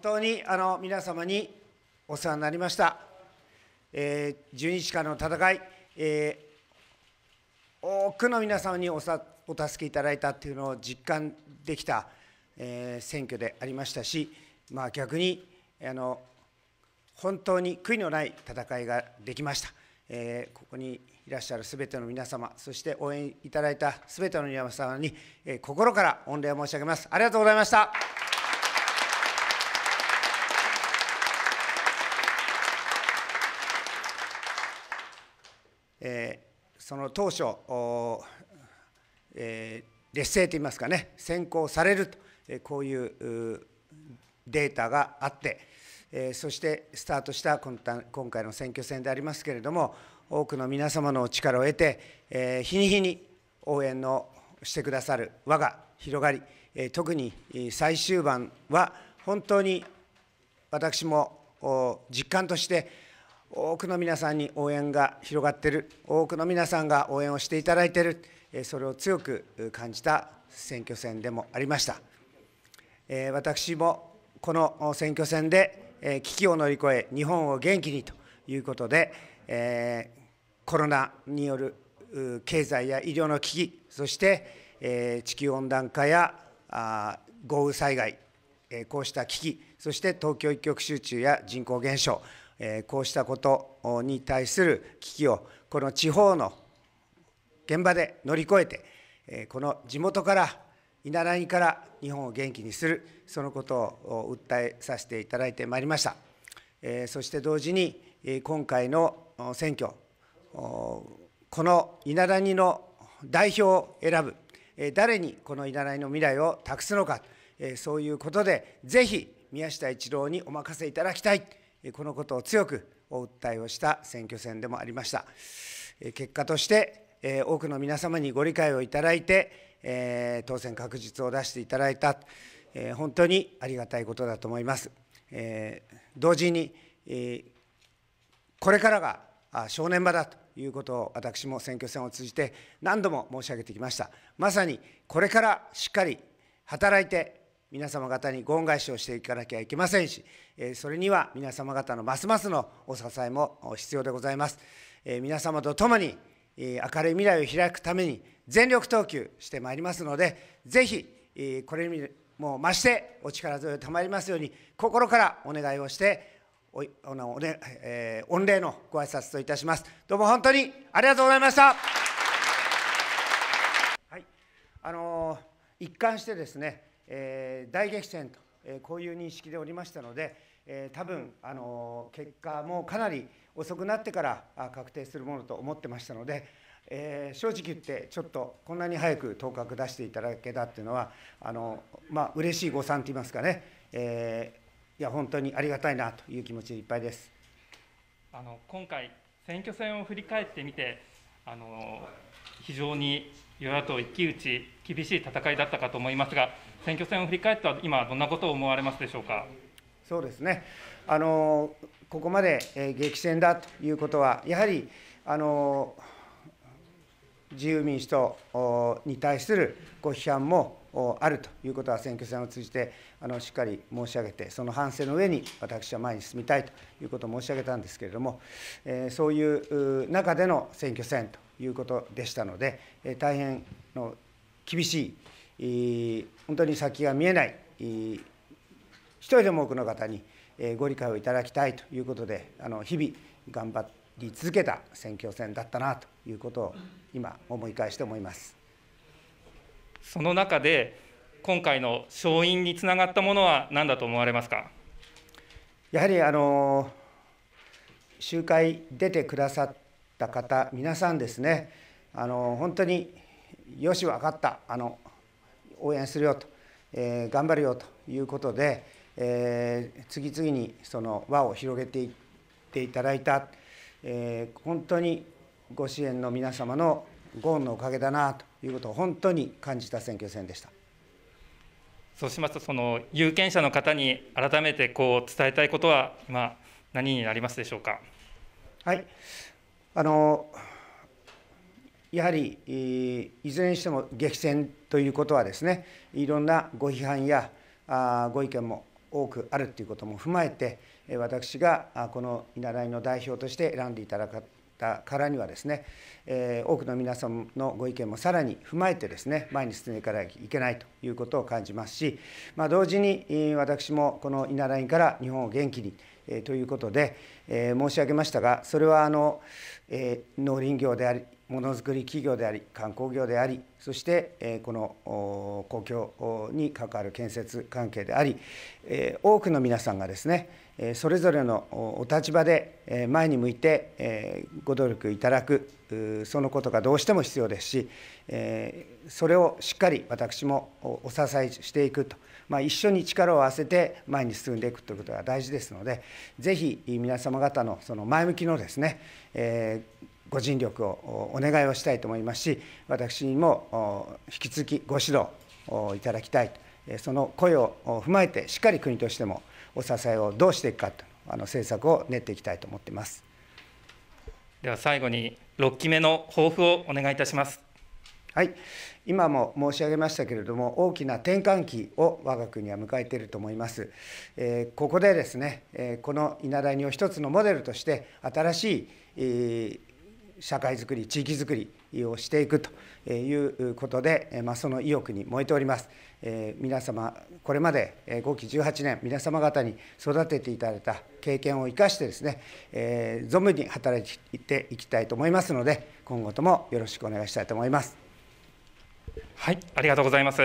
当にあの皆様にお世話になりました、えー、12日間の戦い、えー、多くの皆様におさお助けいただいたというのを実感できた、えー、選挙でありましたし、まあ、逆にあの本当に悔いのない戦いができました。えー、ここにいらっしゃるすべての皆様、そして応援いただいたすべての皆様に、えー、心から御礼を申し上げます。ありがとうございました。えー、その当初、えー、劣勢といいますかね、先行されると、えー、こういうデータがあって、えー、そしてスタートした今今回の選挙戦でありますけれども、多くの皆様のお力を得て、えー、日に日に応援のしてくださる輪が広がり、えー、特に最終盤は本当に私も実感として、多くの皆さんに応援が広がっている、多くの皆さんが応援をしていただいている、それを強く感じた選挙戦でもありました。私もこの選挙戦で危機を乗り越え、日本を元気にということで、コロナによる経済や医療の危機、そして地球温暖化や豪雨災害、こうした危機、そして東京一極集中や人口減少、えこうしたことに対する危機をこの地方の現場で乗り越えて、えこの地元から稲にから日本を元気にするそのことを訴えさせていただいてまいりました、えそして同時に、え今回の選挙この稲にの代表を選ぶ、え誰にこの稲にの未来を託すのか、えそういうことでぜひ宮下一郎にお任せいただきたいこのことを強くお訴えをした選挙戦でもありました。結果として多くの皆様にご理解をいただいて当選確実を出していただいた本当にありがたいことだと思います。同時にこれからが正念場だということを私も選挙戦を通じて何度も申し上げてきました。まさにこれからしっかり働いて皆様方にご恩返しをしていかなきゃいけませんし、それには皆様方のますますのお支えも必要でございます。皆様と共に明るい未来を開くために全力投球してまいりますので、ぜひこれにも増してお力添えを賜りますように心からお願いをしておおお、ねえー、御礼のご挨拶といたします。どうも本当にありがとうございました。はい、あのー、一貫してですねえー、大激戦と、えー、こういう認識でおりましたので、えー、多分あの結果もかなり遅くなってから確定するものと思ってましたので、えー、正直言ってちょっとこんなに早く当確出していただけたっていうのはあのまあ嬉しい誤算と言いますかね、えー、いや本当にありがたいなという気持ちでいっぱいです。あの今回選挙戦を振り返ってみてあの非常に与野党一騎打ち、厳しい戦いだったかと思いますが、選挙戦を振り返っては、今、どんなことを思われますでしょうか。そうですねあのここまで、え激戦だということは、やはりあの自由民主党に対するご批判もあるということは選挙戦を通じてあのしっかり申し上げてその反省の上に私は前に進みたいということを申し上げたんですけれども、えそういう中での選挙戦ということでしたので、大変の厳しい、本当に先が見えない、一人でも多くの方にご理解をいただきたいということで、あの日々頑張り続けた選挙戦だったなということを今思い返して思います。その中で今回の勝因につながったものは何だと思われますかやはりあの集会出てくださっった方皆さんですねあの本当によし分かったあの応援するよと、えー、頑張るよということで、えー、次々にその輪を広げていっていただいた、えー、本当にご支援の皆様のご恩のおかげだなということを本当に感じた選挙戦でした。そうしますとその有権者の方に改めてこう伝えたいことは今何になりますでしょうか。はい、あのやはりいずれにしても激戦ということはですねいろんなご批判やご意見も多くあるということも踏まえて私がこの見習いの代表として選んでいただかたからにはですね、え多くの皆さんのご意見もさらに踏まえてですね前に進んでいかなきゃいけないということを感じますし、まあ、同時に私もこの稲ラインから日本を元気にということで、え申し上げましたがそれはあの、え農林業でありものづくり企業であり観光業でありそしてこの公共に関わる建設関係であり多くの皆さんがですねそれぞれのお立場で前に向いてご努力いただくそのことがどうしても必要ですしそれをしっかり私もお支えしていくと、まあ、一緒に力を合わせて前に進んでいくということが大事ですのでぜひ皆様方のその前向きのですねご尽力をお願いをしたいと思いますし、私にも引き続きご指導をいただきたいと、その声を踏まえて、しっかり国としてもお支えをどうしていくかと、あの政策を練っていきたいと思っています。では最後に6期目の抱負をお願いいたします。はい、今も申し上げましたけれども、大きな転換期を我が国は迎えていると思います。えー、ここでですね、えー、この稲田にを一つのモデルとして、新しい、えー、社会づくり地域づくりをしていくということで、まあ、その意欲に燃えております、え皆様これまで5期18年皆様方に育てていただいた経験を生かしてですね、え存分に働いていきたいと思いますので今後ともよろしくお願いしたいと思いますはいありがとうございます